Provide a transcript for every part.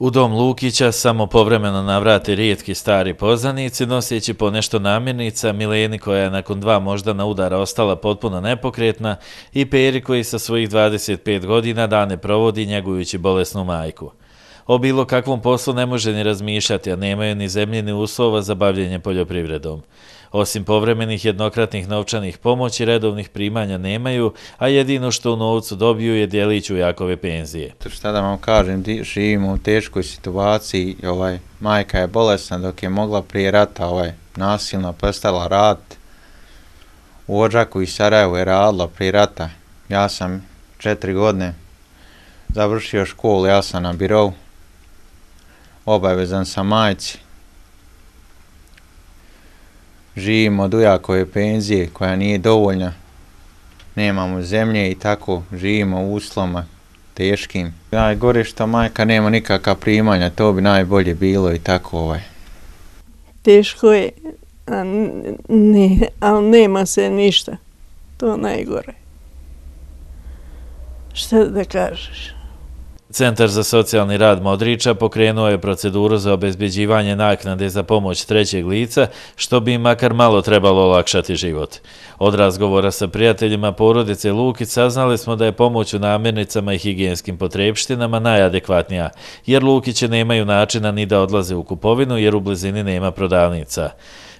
U dom Lukića samo povremeno navrate rijetki stari poznanici, nosjeći nešto namirnica, Mileni koja je nakon dva moždana udara ostala potpuno nepokretna i Peri koji sa svojih 25 godina dane provodi njegujući bolesnu majku. O bilo kakvom poslu ne može ni razmišljati, a nemaju ni zemlje ni uslova za bavljenje poljoprivredom. Osim povremenih jednokratnih novčanih pomoći, redovnih primanja nemaju, a jedino što u novcu dobiju je dijelić u jakove penzije. Šta da vam kažem, živimo u teškoj situaciji, ovaj, majka je bolesna dok je mogla prije rata ovaj, nasilno postala rat. U Ođaku i Sarajevo je radila prije rata. Ja sam četiri godine završio školu, ja sam na birovu obavezan ovaj sa majci. Živimo od ujakove penzije koja nije dovoljna. Nemamo zemlje i tako živimo u usloma teškim. Najgore što majka nema nikakva primanja, to bi najbolje bilo i tako ovaj. Teško je, ne, ali nema se ništa. To najgore. Šta da kažeš? Centar za socijalni rad Modrića pokrenuo je proceduru za obezbeđivanje naknade za pomoć trećeg lica, što bi makar malo trebalo olakšati život. Od razgovora sa prijateljima porodice Lukić saznali smo da je pomoć u namirnicama i higijenskim potrebštinama najadekvatnija, jer Lukiće nemaju načina ni da odlaze u kupovinu jer u blizini nema prodavnica.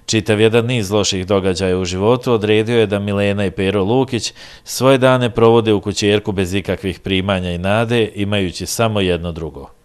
Čitav jedan niz loših događaja u životu odredio je da Milena i Pero Lukić svoje dane provode u kućerku bez ikakvih primanja i nade, imajući samo jedno drugo.